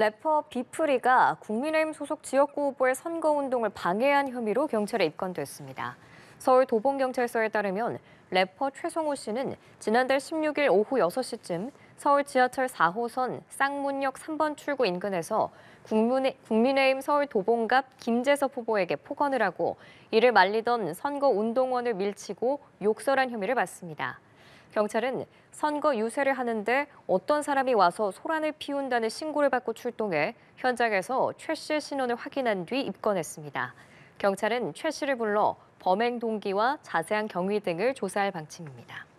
래퍼 비프리가 국민의힘 소속 지역구 후보의 선거운동을 방해한 혐의로 경찰에 입건됐습니다. 서울 도봉경찰서에 따르면 래퍼 최성호 씨는 지난달 16일 오후 6시쯤 서울 지하철 4호선 쌍문역 3번 출구 인근에서 국민의힘 서울 도봉갑 김재섭 후보에게 폭언을 하고 이를 말리던 선거 운동원을 밀치고 욕설한 혐의를 받습니다. 경찰은 선거 유세를 하는데 어떤 사람이 와서 소란을 피운다는 신고를 받고 출동해 현장에서 최 씨의 신원을 확인한 뒤 입건했습니다. 경찰은 최 씨를 불러 범행 동기와 자세한 경위 등을 조사할 방침입니다.